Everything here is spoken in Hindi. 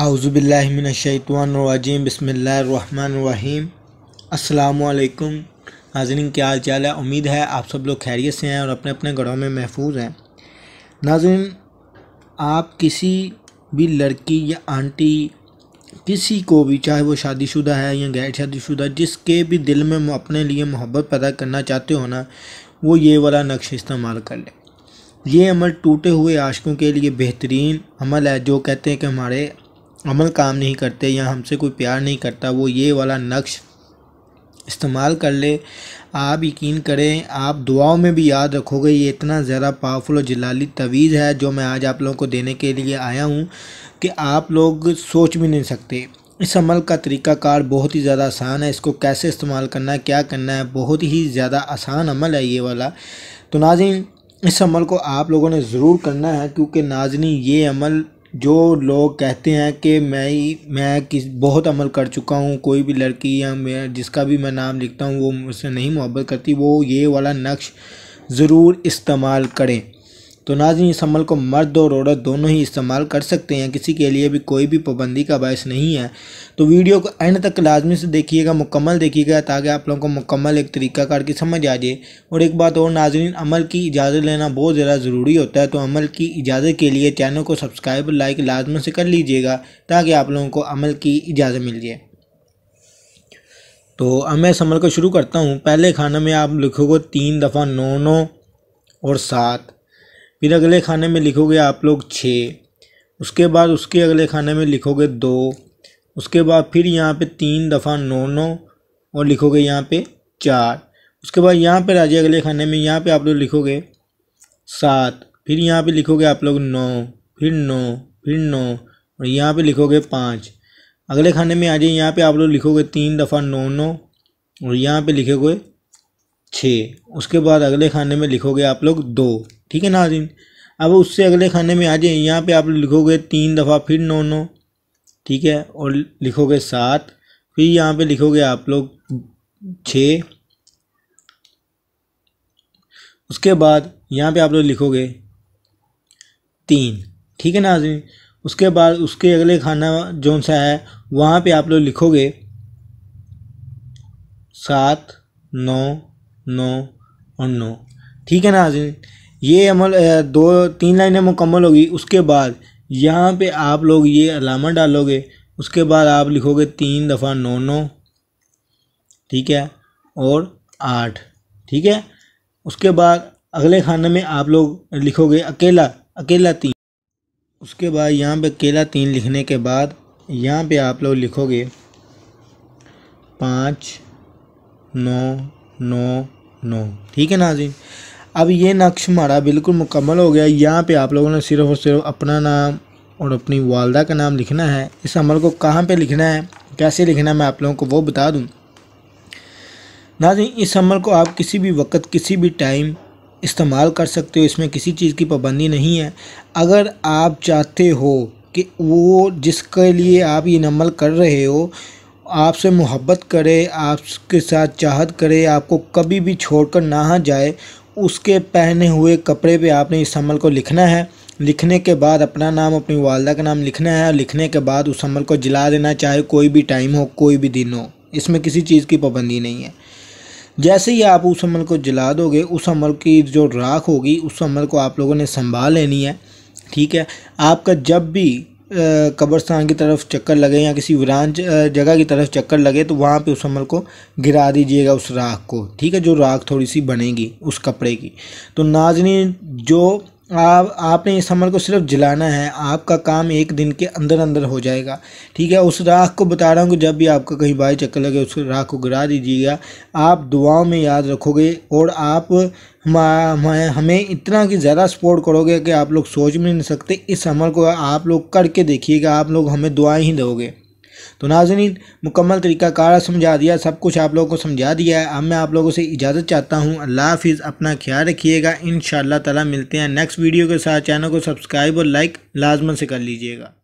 आउज़बिल्लिमिनशैतवानरजीम बसमीम अल्लाम नाजरन क्या हाल चाल है उम्मीद है आप सब लोग खैरियत से हैं और अपने अपने घरों में महफूज हैं नाजरन आप किसी भी लड़की या आंटी किसी को भी चाहे वो शादीशुदा है या गैर शादीशुदा जिसके भी दिल में अपने लिए मोहब्बत पैदा करना चाहते हो ना वो ये वाला नक्श इस्तेमाल कर ले ये अमल टूटे हुए आशकों के लिए बेहतरीन अमल है जो कहते हैं कि हमारे अमल काम नहीं करते या हमसे कोई प्यार नहीं करता वो ये वाला नक्श इस्तेमाल कर ले आप यकीन करें आप दुआओं में भी याद रखोगे ये इतना ज़्यादा पावरफुल और जलाली तवीज़ है जो मैं आज आप लोगों को देने के लिए आया हूँ कि आप लोग सोच भी नहीं सकते इस अमल का तरीक़ाकार बहुत ही ज़्यादा आसान है इसको कैसे इस्तेमाल करना है क्या करना है बहुत ही ज़्यादा आसान अमल है ये वाला तो नाजिन इस अमल को आप लोगों ने ज़रूर करना है क्योंकि नाजनी ये अमल जो लोग कहते हैं कि मैं ही मैं किस बहुत अमल कर चुका हूँ कोई भी लड़की या मैं जिसका भी मैं नाम लिखता हूँ वो मुझसे नहीं मोहब्बत करती वो ये वाला नक्श ज़रूर इस्तेमाल करें तो नाजन इस अमल को मर्द और औरत दोनों ही इस्तेमाल कर सकते हैं किसी के लिए भी कोई भी पाबंदी का बायस नहीं है तो वीडियो को एंड तक लाजमी से देखिएगा मुकम्मल देखिएगा ताकि आप लोगों को मुकम्मल एक तरीका करके समझ आ जाए और एक बात और नाजरीन अमल की इजाज़त लेना बहुत ज़्यादा ज़रूरी होता है तो अमल की इजाज़त के लिए चैनल को सब्सक्राइब लाइक लाजमी से कर लीजिएगा ताकि आप लोगों को अमल की इजाज़त मिल जाए तो अब मैं इस अमल को शुरू करता हूँ पहले खाना में आप लिखोगे तीन दफ़ा नौ नौ और सात फिर अगले खाने में लिखोगे आप लोग छः उसके बाद उसके अगले खाने में लिखोगे दो उसके बाद फिर यहाँ पे तीन दफ़ा नौ नौ और लिखोगे यहाँ पे चार उसके बाद यहाँ पे राजे अगले खाने में यहाँ पे आप लोग लिखोगे सात फिर यहाँ पे लिखोगे आप लोग नौ फिर नौ फिर नौ और यहाँ पे लिखोगे पाँच अगले खाने में आ जाइए यहाँ पे आप लोग लिखोगे तीन दफ़ा नौ नौ और यहाँ पर लिखोगे छः उसके बाद अगले खाने में लिखोगे आप लोग दो ठीक है नाजिन अब उससे अगले खाने में आ जाए यहाँ पे आप लिखोगे तीन दफ़ा फिर नौ नौ ठीक है और लिखोगे सात फिर यहाँ पे लिखोगे आप लोग छः उसके बाद यहाँ पे आप लोग लिखोगे तीन ठीक है नाजरीन उसके बाद उसके अगले खाना जो सा है वहाँ पे आप लोग लिखोगे सात नौ नौ और नौ ठीक है नाजरीन ये अमल दो तीन लाइनें मुकम्मल होगी उसके बाद यहाँ पे आप लोग ये अलामा डालोगे उसके बाद आप लिखोगे तीन दफ़ा नौ नौ ठीक है और आठ ठीक है उसके बाद अगले खाने में आप लोग लिखोगे अकेला अकेला तीन उसके बाद यहाँ पे अकेला तीन लिखने के बाद यहाँ पे आप लोग लिखोगे पाँच नौ नौ नौ ठीक है नाजिन अब ये नक्श हमारा बिल्कुल मुकम्मल हो गया यहाँ पे आप लोगों ने सिर्फ और सिर्फ अपना नाम और अपनी वालदा का नाम लिखना है इस अमल को कहाँ पे लिखना है कैसे लिखना है मैं आप लोगों को वो बता दूँ नाजिन इस अमल को आप किसी भी वक्त किसी भी टाइम इस्तेमाल कर सकते हो इसमें किसी चीज़ की पाबंदी नहीं है अगर आप चाहते हो कि वो जिसके लिए आप ये नमल कर रहे हो आपसे मोहब्बत करे आपके साथ चाहत करे आपको कभी भी छोड़कर ना जाए उसके पहने हुए कपड़े पे आपने इस अमल को लिखना है लिखने के बाद अपना नाम अपनी वालदा का नाम लिखना है और लिखने के बाद उस अमल को जला देना चाहे कोई भी टाइम हो कोई भी दिन हो इसमें किसी चीज़ की पाबंदी नहीं है जैसे ही आप उस अमल को जला दोगे उस अमल की जो राख होगी उस अमल को आप लोगों ने संभाल लेनी है ठीक है आपका जब भी कब्रस्तान की तरफ चक्कर लगे या किसी वीरान जगह की तरफ चक्कर लगे तो वहाँ पे उस अमल को गिरा दीजिएगा उस राख को ठीक है जो राख थोड़ी सी बनेगी उस कपड़े की तो नाजनी जो आप आपने इस हमल को सिर्फ जलाना है आपका काम एक दिन के अंदर अंदर हो जाएगा ठीक है उस राख को बता रहा हूँ कि जब भी आपका कहीं बाई चक्कर लगे उस राख को गिरा दीजिएगा आप दुआओं में याद रखोगे और आप हमें इतना कि ज़्यादा सपोर्ट करोगे कि आप लोग सोच भी नहीं सकते इस अमल को आप लोग करके देखिएगा आप लोग हमें दुआएँ ही दोगे तो नाजनीन मुकम्मल तरीक़ाकार समझा दिया सब कुछ आप लोगों को समझा दिया है अब मैं आप लोगों से इजाज़त चाहता हूँ अल्लाह हाफिज़ अपना ख्याल रखिएगा इन शाह तला मिलते हैं नेक्स्ट वीडियो के साथ चैनल को सब्सक्राइब और लाइक लाजमन से कर लीजिएगा